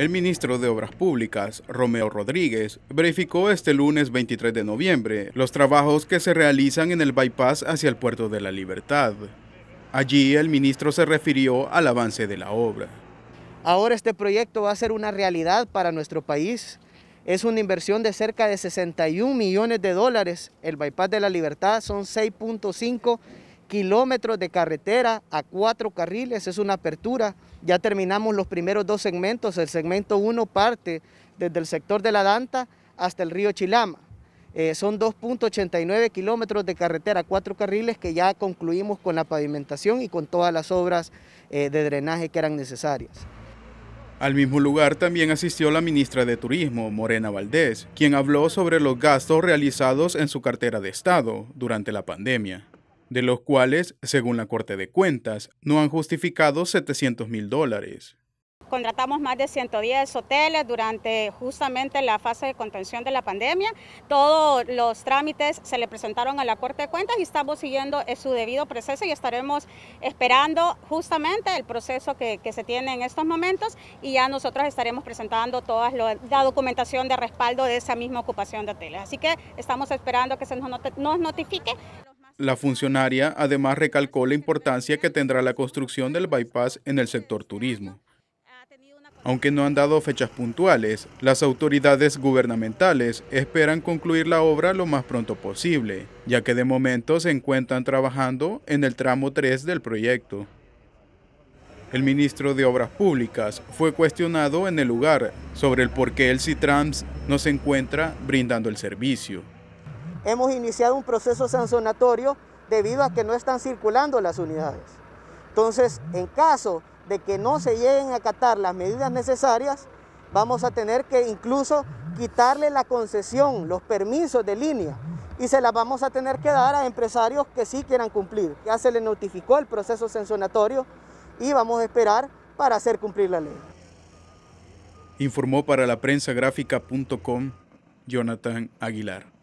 El ministro de Obras Públicas, Romeo Rodríguez, verificó este lunes 23 de noviembre los trabajos que se realizan en el bypass hacia el Puerto de la Libertad. Allí el ministro se refirió al avance de la obra. Ahora este proyecto va a ser una realidad para nuestro país. Es una inversión de cerca de 61 millones de dólares. El bypass de la Libertad son 6.5 millones kilómetros de carretera a cuatro carriles, es una apertura. Ya terminamos los primeros dos segmentos, el segmento uno parte desde el sector de la Danta hasta el río Chilama. Eh, son 2.89 kilómetros de carretera, cuatro carriles que ya concluimos con la pavimentación y con todas las obras eh, de drenaje que eran necesarias. Al mismo lugar también asistió la ministra de Turismo, Morena Valdés, quien habló sobre los gastos realizados en su cartera de Estado durante la pandemia de los cuales, según la Corte de Cuentas, no han justificado 700 mil dólares. Contratamos más de 110 hoteles durante justamente la fase de contención de la pandemia. Todos los trámites se le presentaron a la Corte de Cuentas y estamos siguiendo su debido proceso y estaremos esperando justamente el proceso que, se tiene en estos momentos y ya nosotros estaremos presentando toda la documentación de respaldo de esa misma ocupación de hoteles. Así que estamos esperando que se nos notifique. La funcionaria además recalcó la importancia que tendrá la construcción del bypass en el sector turismo. Aunque no han dado fechas puntuales, las autoridades gubernamentales esperan concluir la obra lo más pronto posible, ya que de momento se encuentran trabajando en el tramo 3 del proyecto. El ministro de Obras Públicas fue cuestionado en el lugar sobre el por qué el CITRAMS no se encuentra brindando el servicio hemos iniciado un proceso sancionatorio debido a que no están circulando las unidades. Entonces, en caso de que no se lleguen a acatar las medidas necesarias, vamos a tener que incluso quitarle la concesión, los permisos de línea, y se las vamos a tener que dar a empresarios que sí quieran cumplir. Ya se le notificó el proceso sancionatorio y vamos a esperar para hacer cumplir la ley. Informó para la prensa gráfica.com Jonathan Aguilar.